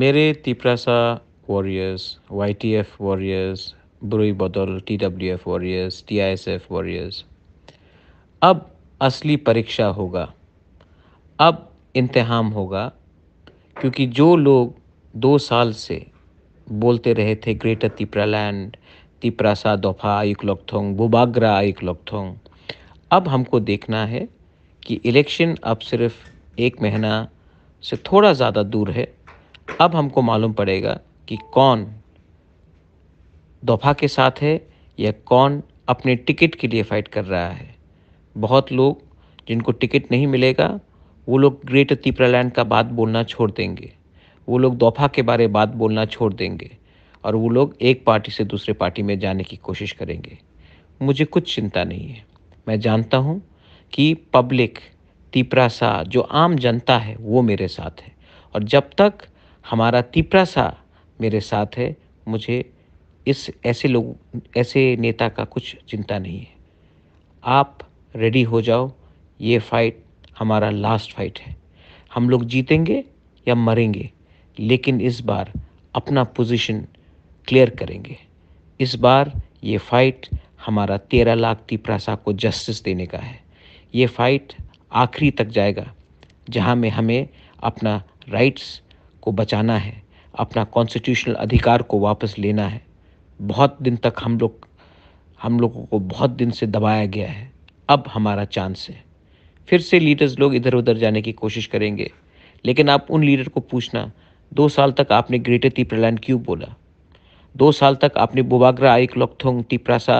मेरे Tiprasa warriors F warriors बुरी बदल T W F warriors T I S F warriors अब असली परीक्षा होगा अब इम्तहान होगा क्योंकि जो लोग दो साल से बोलते रहे थे ग्रेटर तिपरा लैंड तिपरासा दोफा आयुक लोकथोंग बुबाग्रा आयुक लोकथोंग अब हमको देखना है कि इलेक्शन अब सिर्फ एक महीना से थोड़ा ज़्यादा दूर है अब हमको मालूम पड़ेगा कि कौन दोफा के साथ है या कौन अपने टिकट के लिए फ़ाइट कर रहा है बहुत लोग जिनको टिकट नहीं मिलेगा वो लोग ग्रेट लैंड का बात बोलना छोड़ देंगे वो लोग दोफा के बारे बात बोलना छोड़ देंगे और वो लोग एक पार्टी से दूसरे पार्टी में जाने की कोशिश करेंगे मुझे कुछ चिंता नहीं है मैं जानता हूँ कि पब्लिक तिपरा सा जो आम जनता है वो मेरे साथ है और जब तक हमारा तिपरा सा मेरे साथ है मुझे इस ऐसे लोग ऐसे नेता का कुछ चिंता नहीं है आप रेडी हो जाओ ये फाइट हमारा लास्ट फाइट है हम लोग जीतेंगे या मरेंगे लेकिन इस बार अपना पोजीशन क्लियर करेंगे इस बार ये फाइट हमारा तेरह लाख तिपरासा को जस्टिस देने का है ये फाइट आखिरी तक जाएगा जहाँ में हमें अपना राइट्स को बचाना है अपना कॉन्स्टिट्यूशनल अधिकार को वापस लेना है बहुत दिन तक हम लोग हम लोगों को बहुत दिन से दबाया गया है अब हमारा चांस है फिर से लीडर्स लोग इधर उधर जाने की कोशिश करेंगे लेकिन आप उन लीडर को पूछना दो साल तक आपने ग्रेटर तीप्रलैंड क्यों बोला दो साल तक आपने बुबाग्रा आई लोकथोंग टिप्रासा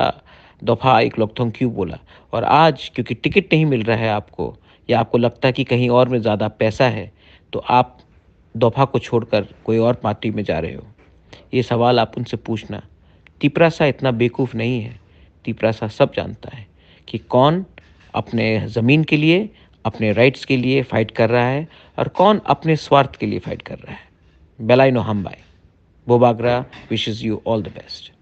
दोफा एक लोकथोंग क्यों बोला और आज क्योंकि टिकट नहीं मिल रहा है आपको या आपको लगता है कि कहीं और में ज़्यादा पैसा है तो आप दोफा को छोड़कर कोई और पार्टी में जा रहे हो ये सवाल आप उनसे पूछना तिपरासा इतना बेवकूफ़ नहीं है तिपरासा सब जानता है कि कौन अपने ज़मीन के लिए अपने राइट्स के लिए फ़ाइट कर रहा है और कौन अपने स्वार्थ के लिए फ़ाइट कर रहा है बेलाई नो हम बाय Bubagra wishes you all the best